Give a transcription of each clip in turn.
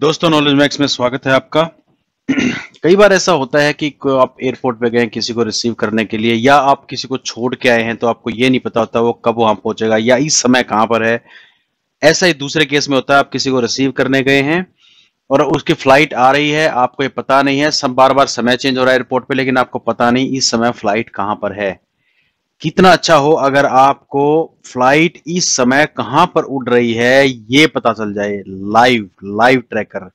दोस्तों knowledge max में स्वागत है आपका कई बार ऐसा होता है कि आप एयरपोर्ट पे गए किसी को रिसीव करने के लिए या आप किसी को छोड़ के आए हैं तो आपको ये नहीं पता होता वो कब वहां पहुंचेगा या इस समय कहां पर है ऐसा ही दूसरे केस में होता है आप किसी को रिसीव करने गए हैं और उसकी फ्लाइट आ रही है आपको ये पता नहीं है सब बार बार समय चेंज हो रहा है एयरपोर्ट पे लेकिन आपको पता नहीं इस समय फ्लाइट कहाँ पर है कितना अच्छा हो अगर आपको फ्लाइट इस समय कहां पर उड़ रही है ये पता चल जाए लाइव लाइव ट्रैकर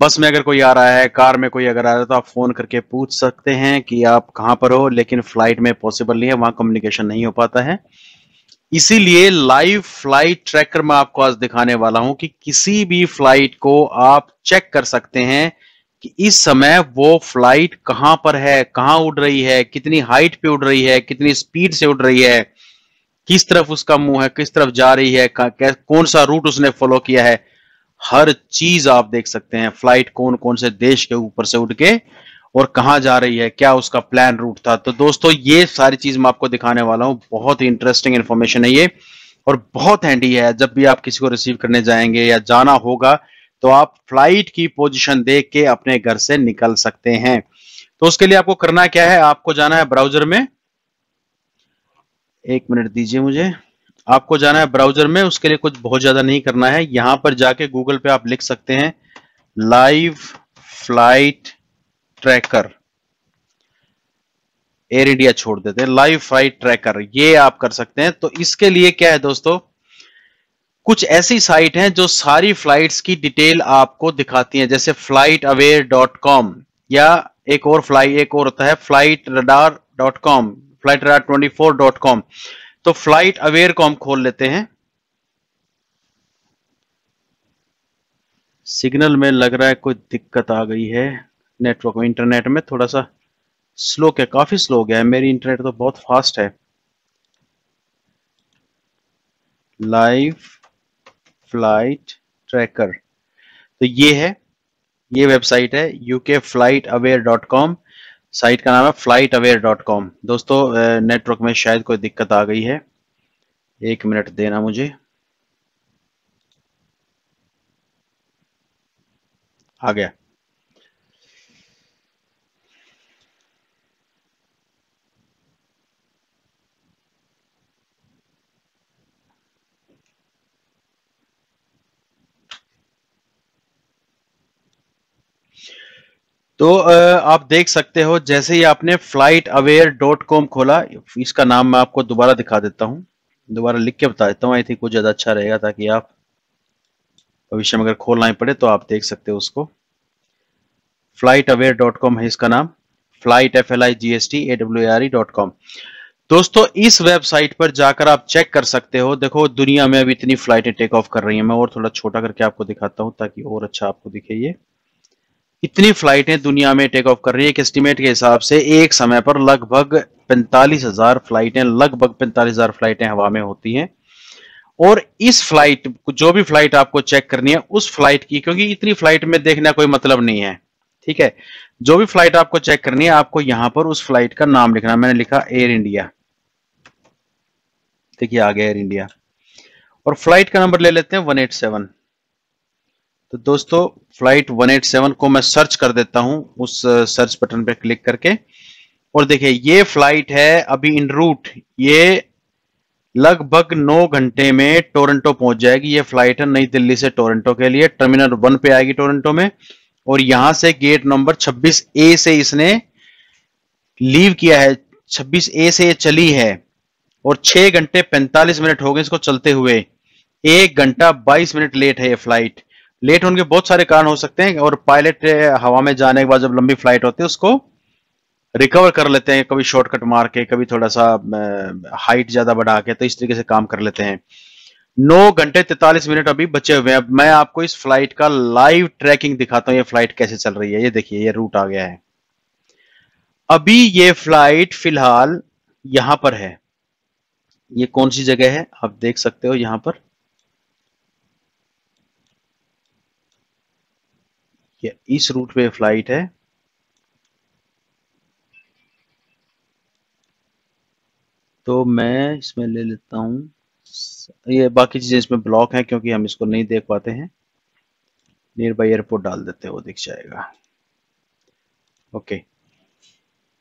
बस में अगर कोई आ रहा है कार में कोई अगर आ रहा है तो आप फोन करके पूछ सकते हैं कि आप कहां पर हो लेकिन फ्लाइट में पॉसिबल नहीं है वहां कम्युनिकेशन नहीं हो पाता है इसीलिए लाइव फ्लाइट ट्रैकर में आपको आज दिखाने वाला हूं कि किसी भी फ्लाइट को आप चेक कर सकते हैं कि इस समय वो फ्लाइट कहां पर है कहाँ उड़ रही है कितनी हाइट पे उड़ रही है कितनी स्पीड से उड़ रही है किस तरफ उसका मुंह है किस तरफ जा रही है कौन सा रूट उसने फॉलो किया है हर चीज आप देख सकते हैं फ्लाइट कौन कौन से देश के ऊपर से उठ के और कहा जा रही है क्या उसका प्लान रूट था तो दोस्तों ये सारी चीज मैं आपको दिखाने वाला हूं बहुत ही इंटरेस्टिंग इन्फॉर्मेशन है ये और बहुत हैंडी है जब भी आप किसी को रिसीव करने जाएंगे या जाना होगा तो आप फ्लाइट की पोजीशन देख के अपने घर से निकल सकते हैं तो उसके लिए आपको करना क्या है आपको जाना है ब्राउजर में एक मिनट दीजिए मुझे आपको जाना है ब्राउजर में उसके लिए कुछ बहुत ज्यादा नहीं करना है यहां पर जाके गूगल पे आप लिख सकते हैं live flight tracker Air India छोड़ देते हैं लाइव फ्लाइट ट्रैकर ये आप कर सकते हैं तो इसके लिए क्या है दोस्तों कुछ ऐसी साइट हैं जो सारी फ्लाइट्स की डिटेल आपको दिखाती हैं जैसे फ्लाइट अवेयर डॉट कॉम या एक और फ्लाई एक और होता है flight radar dot com flight radar twenty four dot com तो फ्लाइट अवेयर कॉम खोल लेते हैं सिग्नल में लग रहा है कोई दिक्कत आ गई है नेटवर्क में इंटरनेट में थोड़ा सा स्लो क्या काफी स्लो गया है मेरी इंटरनेट तो बहुत फास्ट है लाइव फ्लाइट ट्रैकर तो ये है ये वेबसाइट है UK flight aware dot com site का नाम है फ्लाइट अवेयर डॉट कॉम दोस्तों नेटवर्क में शायद कोई दिक्कत आ गई है एक मिनट देना मुझे आ गया तो आप देख सकते हो जैसे ही आपने फ्लाइट अवेयर डॉट कॉम खोला इसका नाम मैं आपको दोबारा दिखा देता हूं दोबारा लिख के बता देता हूँ आई थिंक कुछ ज़्यादा अच्छा रहेगा ताकि आप भविष्य में अगर खोलना ही पड़े तो आप देख सकते हो उसको फ्लाइट अवेयर डॉट कॉम है इसका नाम flight F L I G S T A W R E dot com दोस्तों इस वेबसाइट पर जाकर आप चेक कर सकते हो देखो दुनिया में अभी इतनी फ्लाइटें टेक ऑफ कर रही हैं मैं और थोड़ा छोटा करके आपको दिखाता हूँ ताकि और अच्छा आपको दिखे ये इतनी फ्लाइटें दुनिया में टेक ऑफ कर रही है एक एस्टिमेट के हिसाब से एक समय पर लगभग पैंतालीस हजार फ्लाइटें लगभग पैंतालीस हजार फ्लाइटें हवा में होती हैं और इस फ्लाइट जो भी फ्लाइट आपको चेक करनी है उस फ्लाइट की क्योंकि इतनी फ्लाइट में देखना कोई मतलब नहीं है ठीक है जो भी फ्लाइट आपको चेक करनी है आपको यहां पर उस फ्लाइट का नाम लिखना मैंने लिखा एयर इंडिया देखिए आ गया एयर इंडिया और फ्लाइट का नंबर ले लेते हैं वन एट सेवन तो दोस्तों फ्लाइट 187 को मैं सर्च कर देता हूं उस सर्च बटन पर क्लिक करके और देखिए ये फ्लाइट है अभी इन रूट ये लगभग 9 घंटे में टोरंटो पहुंच जाएगी ये फ्लाइट है नई दिल्ली से टोरंटो के लिए टर्मिनल वन पे आएगी टोरंटो में और यहां से गेट नंबर 26 ए से इसने लीव किया है 26 ए से ये चली है और 6 घंटे 45 मिनट हो गए इसको चलते हुए एक घंटा 22 मिनट लेट है ये फ्लाइट लेट होने के बहुत सारे कारण हो सकते हैं और पायलट हवा में जाने के बाद जब लंबी फ्लाइट होती है उसको रिकवर कर लेते हैं कभी शॉर्टकट मार के कभी थोड़ा सा हाइट ज्यादा बढ़ा के तो इस तरीके से काम कर लेते हैं नौ घंटे तैतालीस मिनट अभी बचे हुए हैं मैं आपको इस फ्लाइट का लाइव ट्रैकिंग दिखाता हूं ये फ्लाइट कैसे चल रही है ये देखिए ये रूट आ गया है अभी ये फ्लाइट फिलहाल यहां पर है ये कौन सी जगह है आप देख सकते हो यहां पर ये इस रूट पे फ्लाइट है तो मैं इसमें ले लेता हूं ये बाकी चीज़ें इसमें ब्लॉक है क्योंकि हम इसको नहीं देख पाते हैं नियर बाई एयरपोर्ट डाल देते हैं वो दिख जाएगा ओके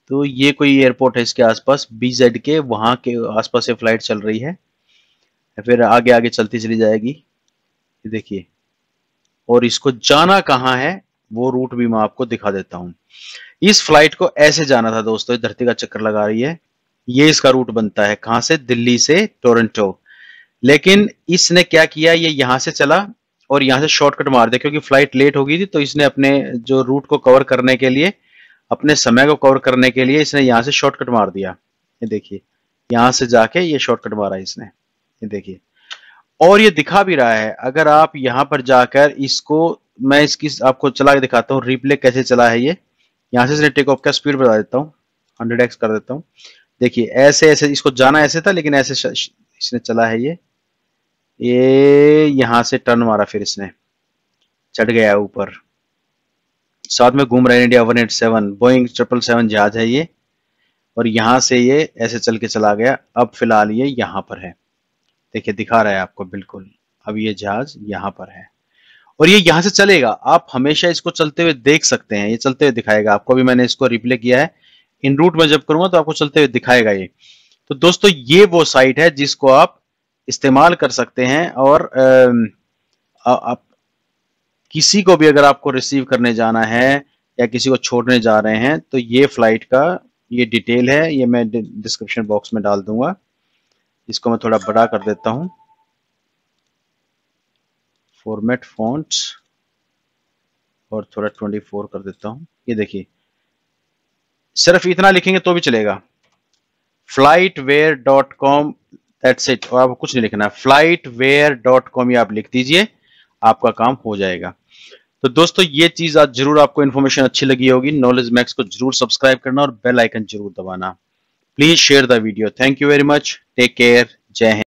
तो ये कोई एयरपोर्ट है इसके आसपास बीजेड के वहां के आसपास ये फ्लाइट चल रही है फिर आगे आगे चलती चली जाएगी देखिए और इसको जाना कहाँ है वो रूट भी मैं आपको दिखा देता हूं इस फ्लाइट को ऐसे जाना था दोस्तों धरती का चक्कर लगा रही है ये इसका रूट बनता है कहां से दिल्ली से टोरंटो लेकिन इसने क्या किया ये यहां से चला और यहां से शॉर्टकट मार दिया क्योंकि फ्लाइट लेट हो गई थी तो इसने अपने जो रूट को कवर करने के लिए अपने समय को कवर करने के लिए इसने यहां से शॉर्टकट मार दिया ये देखिए यहां से जाके ये शॉर्टकट मारा इसने ये देखिए और ये दिखा भी रहा है अगर आप यहां पर जाकर इसको मैं इसकी आपको चला के दिखाता हूँ रिप्ले कैसे चला है ये यहाँ से टेक ऑफ का स्पीड बता देता हूँ हंड्रेड एक्स कर देता हूँ देखिए ऐसे ऐसे इसको जाना ऐसे था लेकिन ऐसे इसने चला है ये ये यहाँ से टर्न मारा फिर इसने चढ़ गया ऊपर साथ में घूम रहे India one eight seven Boeing triple seven जहाज है ये और यहाँ से ये ऐसे चल के चला गया अब फिलहाल ये यहाँ पर है देखिए दिखा रहा है आपको बिल्कुल अब ये जहाज यहाँ पर है और ये यहां से चलेगा आप हमेशा इसको चलते हुए देख सकते हैं ये चलते हुए दिखाएगा आपको अभी मैंने इसको रिप्ले किया है इन रूट में जब करूंगा तो आपको चलते हुए दिखाएगा ये तो दोस्तों ये वो साइट है जिसको आप इस्तेमाल कर सकते हैं और आप किसी को भी अगर आपको रिसीव करने जाना है या किसी को छोड़ने जा रहे हैं तो ये फ्लाइट का ये डिटेल है ये मैं डिस्क्रिप्शन बॉक्स में डाल दूंगा इसको मैं थोड़ा बड़ा कर देता हूं फॉर्मेट फॉन्ट्स और थोड़ा 24 कर देता हूं ये देखिए सिर्फ इतना लिखेंगे तो भी चलेगा flight aware dot com that's it और आपको कुछ नहीं लिखना है फ्लाइट वेयर डॉट कॉम आप लिख दीजिए आपका काम हो जाएगा तो दोस्तों ये चीज आज जरूर आपको इन्फॉर्मेशन अच्छी लगी होगी नॉलेज मैक्स को जरूर सब्सक्राइब करना और बेल आइकन जरूर दबाना please share the video thank you very much take care जय हिंद